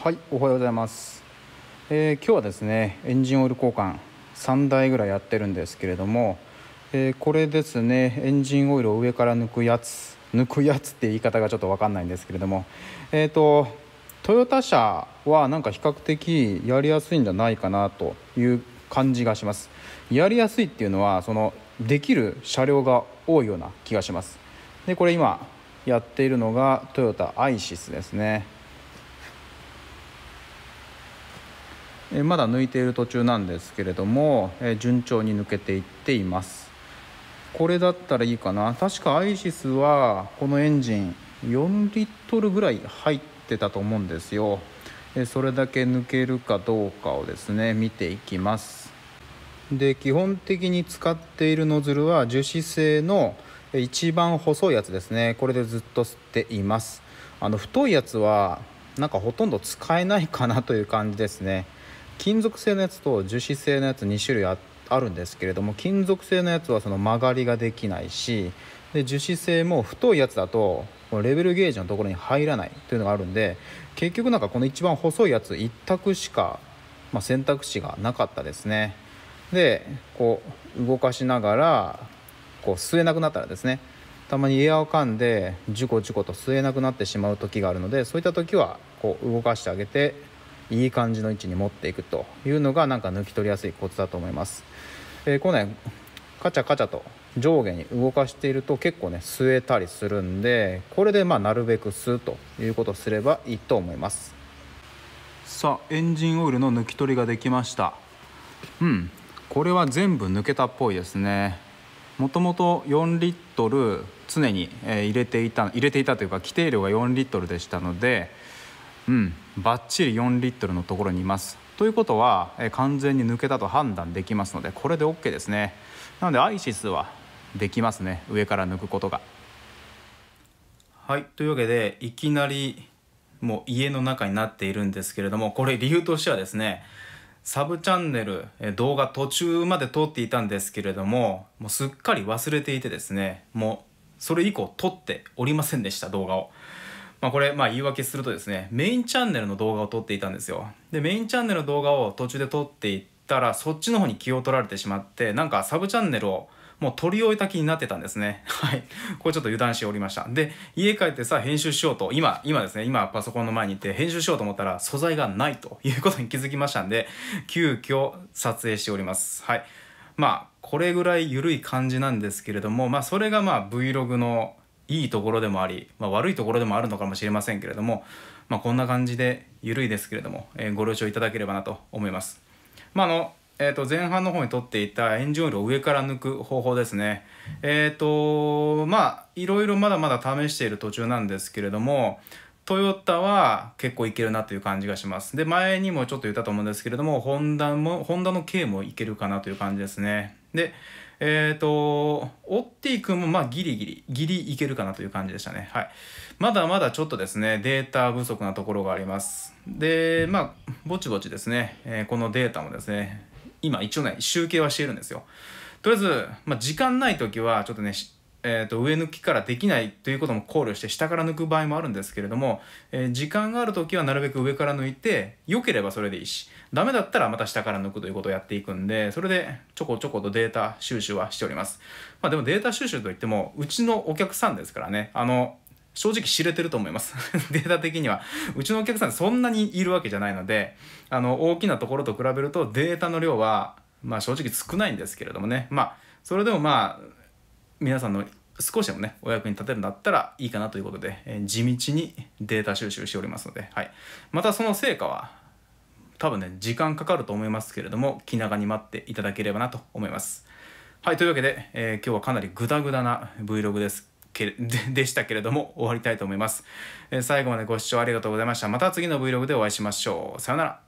はいおはようございます、えー、今日はですねエンジンオイル交換3台ぐらいやってるんですけれども、えー、これですねエンジンオイルを上から抜くやつ抜くやつって言い方がちょっと分かんないんですけれどもえっ、ー、とトヨタ車はなんか比較的やりやすいんじゃないかなという感じがしますやりやすいっていうのはそのできる車両が多いような気がしますでこれ今やっているのがトヨタアイシスですねえまだ抜いている途中なんですけれども、え順調に抜けていっていますこれだったらいいかな確かアイシスはこのエンジン4リットルぐらい入ってたと思うんですよそれだけ抜けるかどうかをですね見ていきますで基本的に使っているノズルは樹脂製の一番細いやつですねこれでずっと吸っていますあの太いやつはなんかほとんど使えないかなという感じですね金属製のやつと樹脂製のやつ2種類ああるんですけれども金属製のやつはその曲がりができないしで樹脂製も太いやつだとレベルゲージのところに入らないというのがあるんで結局なんかこの一番細いやつ1択しか、まあ、選択肢がなかったですねでこう動かしながらこう吸えなくなったらですねたまにエアを噛んでジュコジュコと吸えなくなってしまう時があるのでそういった時はこう動かしてあげていい感じの位置に持っていくというのがなんか抜き取りやすいコツだと思います、えー、こうねカチャカチャと上下に動かしていると結構ね吸えたりするんでこれでまあなるべく吸うということをすればいいと思いますさあエンジンオイルの抜き取りができましたうんこれは全部抜けたっぽいですねもともと4リットル常に入れていた入れていたというか規定量が4リットルでしたのでうんバッチリ4リットルのところにいますということは、え完全に抜けたと判断できますのでこれで OK ですねなのでアイシスはできますね上から抜くことがはいというわけでいきなりもう家の中になっているんですけれどもこれ理由としてはですねサブチャンネル動画途中まで撮っていたんですけれどももうすっかり忘れていてですねもうそれ以降撮っておりませんでした動画を。まあ、これ、まあ、言い訳するとですね、メインチャンネルの動画を撮っていたんですよ。で、メインチャンネルの動画を途中で撮っていったら、そっちの方に気を取られてしまって、なんかサブチャンネルをもう取り終えた気になってたんですね。はい。これちょっと油断しておりました。で、家帰ってさ、編集しようと、今、今ですね、今パソコンの前に行って編集しようと思ったら、素材がないと いうことに気づきましたんで、急遽撮影しております。はい。まあ、これぐらい緩い感じなんですけれども、まあ、それがまあ Vlog のいいところでもあり、まあ、悪いところでもあるのかもしれませんけれども、まあ、こんな感じで緩いですけれども、えー、ご了承いただければなと思います。まあのえー、と前半の方に取っていたエンジンオイルを上から抜く方法ですね。えっ、ー、とまあいろいろまだまだ試している途中なんですけれどもトヨタは結構いけるなという感じがします。で前にもちょっと言ったと思うんですけれどもホンダもホンダの K もいけるかなという感じですね。でえっ、ー、と、オッティ君もまあギリギリ、ギリいけるかなという感じでしたね。はい。まだまだちょっとですね、データ不足なところがあります。で、まあ、ぼちぼちですね、えー、このデータもですね、今一応ね、集計はしているんですよ。とりあえず、まあ、時間ない時は、ちょっとね、えー、と上抜きからできないということも考慮して下から抜く場合もあるんですけれども、えー、時間がある時はなるべく上から抜いて良ければそれでいいしダメだったらまた下から抜くということをやっていくんで、それでちょこちょことデータ収集はしております。まあでもデータ収集といっても、うちのお客さんですからね、あの、正直知れてると思います データ的には。うちのお客さんそんなにいるわけじゃないので、あの、大きなところと比べるとデータの量は、まあ正直少ないんですけれどもね。まあ、それでもまあ、皆さんの少しでもね、お役に立てるんだったらいいかなということで、えー、地道にデータ収集しておりますので、はい。またその成果は、多分ね、時間かかると思いますけれども、気長に待っていただければなと思います。はい、というわけで、えー、今日はかなりグダグダな Vlog ですけ でしたけれども、終わりたいと思います、えー、最後までご視聴ありがとうございました。また次の Vlog でお会いしましょう。さよなら。